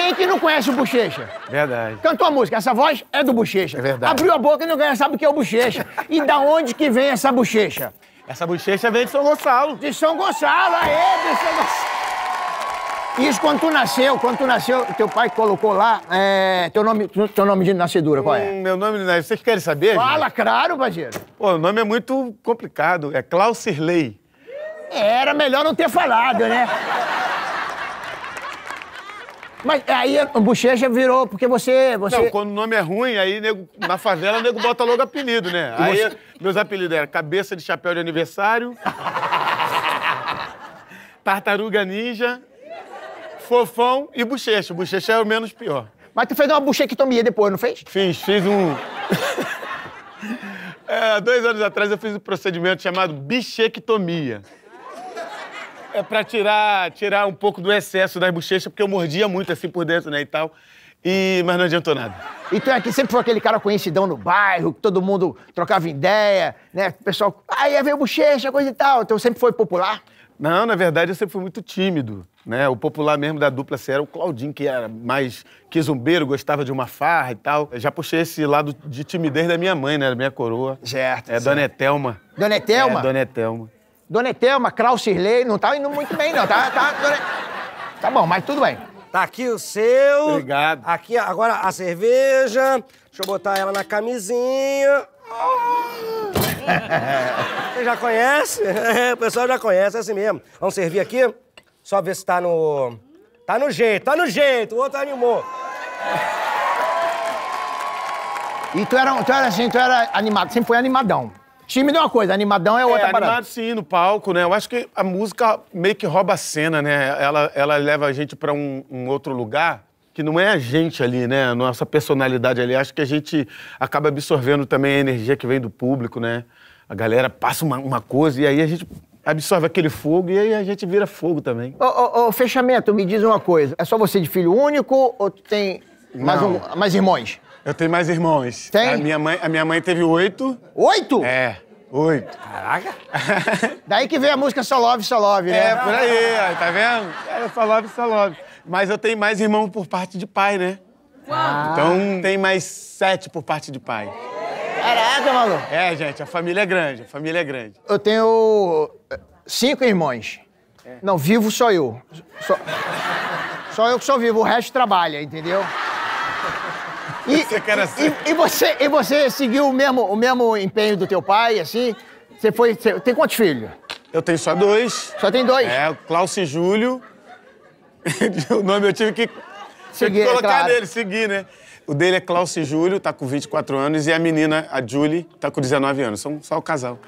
quem é que não conhece o Bochecha? Verdade. Cantou a música, essa voz é do Bochecha. É verdade. Abriu a boca e não sabe o que é o Bochecha. E da onde que vem essa bochecha? Essa bochecha vem de São Gonçalo. De São Gonçalo, aê, de São Gonçalo. Isso quando tu nasceu, quando tu nasceu, teu pai colocou lá é, teu, nome, teu nome de nascedura, qual é? Hum, meu nome de nascedura, vocês querem saber? Fala, gente? claro, Badeiro. Pô, o nome é muito complicado, é Klaus Sirley. Era melhor não ter falado, né? Mas aí o bochecha virou, porque você, você. Não, quando o nome é ruim, aí nego, na favela nego bota logo apelido, né? Aí você... meus apelidos eram cabeça de chapéu de aniversário, tartaruga ninja, fofão e bochecha. Bochecha é o menos pior. Mas tu fez uma bochectomia depois, não fez? Fiz, fiz um. é, dois anos atrás eu fiz um procedimento chamado bichectomia. É pra tirar, tirar um pouco do excesso das bochechas, porque eu mordia muito assim por dentro, né, e tal. E... Mas não adiantou nada. E então tu é que sempre foi aquele cara conhecidão no bairro, que todo mundo trocava ideia, né? O pessoal, aí ah, veio bochecha, coisa e tal. Então sempre foi popular? Não, na verdade eu sempre fui muito tímido, né? O popular mesmo da dupla assim, era o Claudinho, que era mais que zumbeiro, gostava de uma farra e tal. Eu já puxei esse lado de timidez da minha mãe, né? Da minha coroa. Certo. É certo. Dona Etelma. Dona Etelma? É, Dona Etelma. Dona Etelma, Kraus Shirley, não tá indo muito bem, não. Tá, tá, dona... tá bom, mas tudo bem. Tá aqui o seu. Obrigado. Aqui, agora a cerveja. Deixa eu botar ela na camisinha. Você já conhece? É, o pessoal já conhece, é assim mesmo. Vamos servir aqui? Só ver se tá no. Tá no jeito, tá no jeito. O outro animou. E tu era, tu era assim, tu era animado, sempre foi animadão. Tímido é uma coisa, animadão é, é outra é, parada. animado sim, no palco, né? Eu acho que a música meio que rouba a cena, né? Ela, ela leva a gente para um, um outro lugar que não é a gente ali, né? Nossa personalidade ali. Acho que a gente acaba absorvendo também a energia que vem do público, né? A galera passa uma, uma coisa e aí a gente absorve aquele fogo e aí a gente vira fogo também. Ô, ô, ô, fechamento, me diz uma coisa. É só você de filho único ou tem mais, um, mais irmãos? Eu tenho mais irmãos. Tem? A minha mãe, a minha mãe teve oito. Oito? É, oito. Caraca. Daí que vem a música Só Love, Só Love, né? É, por aí, ó, tá vendo? É, Só Love, Só Love. Mas eu tenho mais irmão por parte de pai, né? Uau. Então tem mais sete por parte de pai. Caraca, maluco. É, gente, a família é grande, a família é grande. Eu tenho eh, cinco irmãos. É. Não, vivo só eu. Só... só eu que sou vivo, o resto trabalha, entendeu? E, assim. e, e, você, e você seguiu o mesmo, o mesmo empenho do teu pai, assim? Você foi. Você, tem quantos filhos? Eu tenho só dois. Só tem dois? É, o Klaus e Júlio. o nome eu tive que, seguir, tive que colocar é claro. seguir, né? O dele é Klaus e Júlio, tá com 24 anos, e a menina, a Julie, tá com 19 anos. São só o casal.